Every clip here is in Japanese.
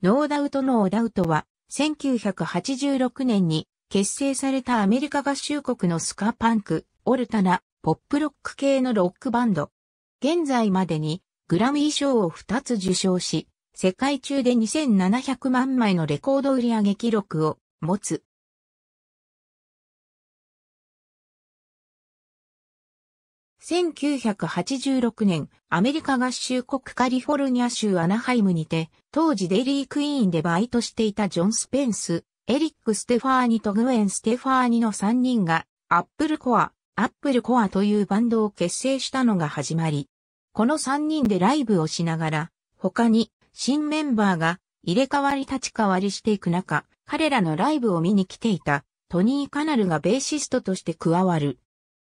ノーダウトノーダウトは、1986年に結成されたアメリカ合衆国のスカパンク、オルタナ、ポップロック系のロックバンド。現在までにグラミー賞を2つ受賞し、世界中で2700万枚のレコード売上記録を持つ1986年、アメリカ合衆国カリフォルニア州アナハイムにて、当時デイリークイーンでバイトしていたジョン・スペンス、エリック・ステファーニとグエン・ステファーニの3人が、アップルコア、アップルコアというバンドを結成したのが始まり、この3人でライブをしながら、他に新メンバーが入れ替わり立ち替わりしていく中、彼らのライブを見に来ていたトニー・カナルがベーシストとして加わる。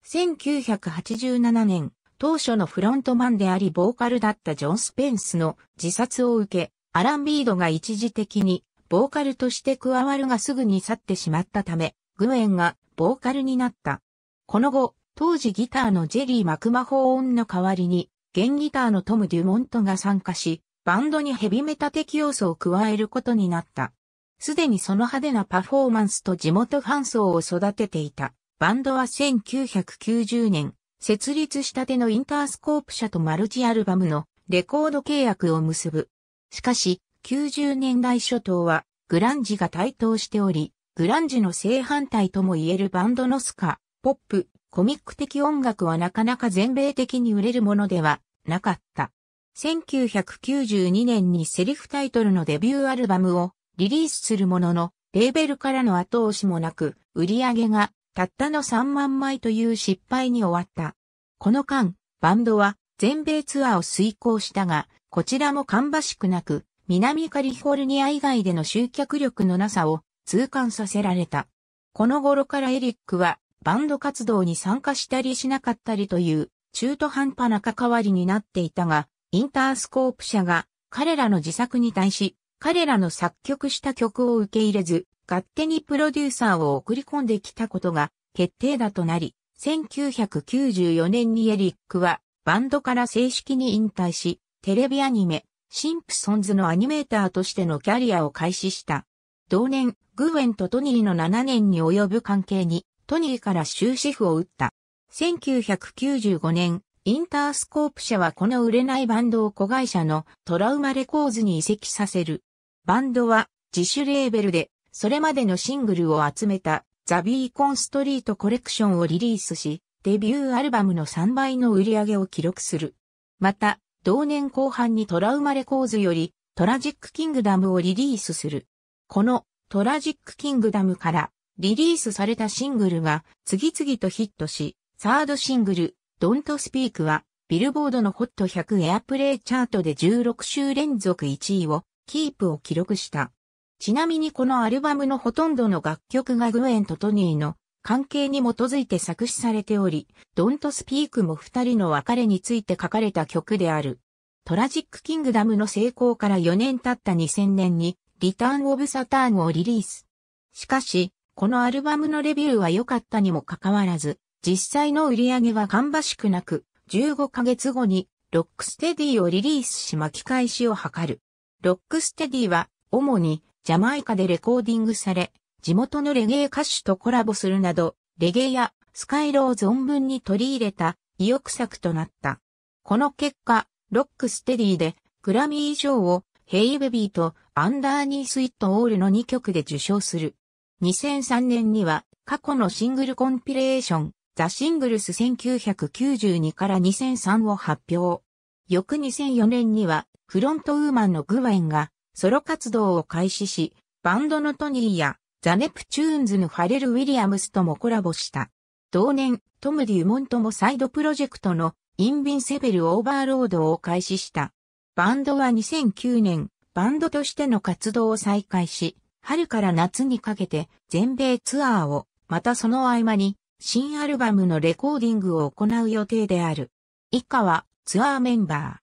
1987年、当初のフロントマンでありボーカルだったジョン・スペンスの自殺を受け、アラン・ビードが一時的にボーカルとして加わるがすぐに去ってしまったため、グエンがボーカルになった。この後、当時ギターのジェリー・マクマホーンの代わりに、弦ギターのトム・デュモントが参加し、バンドにヘビメタ的要素を加えることになった。すでにその派手なパフォーマンスと地元ファン層を育てていたバンドは1990年、設立したてのインタースコープ社とマルチアルバムのレコード契約を結ぶ。しかし、90年代初頭は、グランジが台頭しており、グランジの正反対とも言えるバンドのスカ、ポップ、コミック的音楽はなかなか全米的に売れるものではなかった。1992年にセリフタイトルのデビューアルバムをリリースするものの、レーベルからの後押しもなく、売り上げがたったの3万枚という失敗に終わった。この間、バンドは全米ツアーを遂行したが、こちらも芳しくなく、南カリフォルニア以外での集客力のなさを痛感させられた。この頃からエリックはバンド活動に参加したりしなかったりという中途半端な関わりになっていたが、インタースコープ社が彼らの自作に対し、彼らの作曲した曲を受け入れず、勝手にプロデューサーを送り込んできたことが決定打となり、1994年にエリックはバンドから正式に引退し、テレビアニメ、シンプソンズのアニメーターとしてのキャリアを開始した。同年、グウェンとトニーの7年に及ぶ関係に、トニーから終止符を打った。1995年、インタースコープ社はこの売れないバンドを子会社のトラウマレコーズに移籍させる。バンドは自主レーベルでそれまでのシングルを集めたザ・ビーコンストリートコレクションをリリースし、デビューアルバムの3倍の売り上げを記録する。また、同年後半にトラウマレコーズよりトラジックキングダムをリリースする。このトラジックキングダムからリリースされたシングルが次々とヒットし、サードシングル、Don't Speak は、ビルボードのホット1 0 0エアプレイチャートで16週連続1位を、キープを記録した。ちなみにこのアルバムのほとんどの楽曲がグエンとトニーの関係に基づいて作詞されており、ドントスピークも二人の別れについて書かれた曲である。トラジックキングダムの成功から4年経った2000年に、リターンオブサターンをリリース。しかし、このアルバムのレビューは良かったにもかかわらず、実際の売り上げは芳しくなく、15ヶ月後に、ロックステディをリリースし巻き返しを図る。ロックステディは、主にジャマイカでレコーディングされ、地元のレゲエ歌手とコラボするなど、レゲエやスカイロを存分に取り入れた意欲作となった。この結果、ロックステディでグラミー賞をヘイベビーとアンダーニースイットオールの2曲で受賞する。2003年には過去のシングルコンピレーション、ザ・シングルス1992から2003を発表。翌2004年にはフロントウーマンのグワインがソロ活動を開始し、バンドのトニーやザ・ネプチューンズのファレル・ウィリアムスともコラボした。同年、トム・デュモントもサイドプロジェクトのインビンセベル・オーバーロードを開始した。バンドは2009年、バンドとしての活動を再開し、春から夏にかけて全米ツアーを、またその合間に新アルバムのレコーディングを行う予定である。以下はツアーメンバ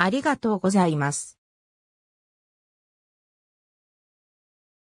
ー。ありがとうございます。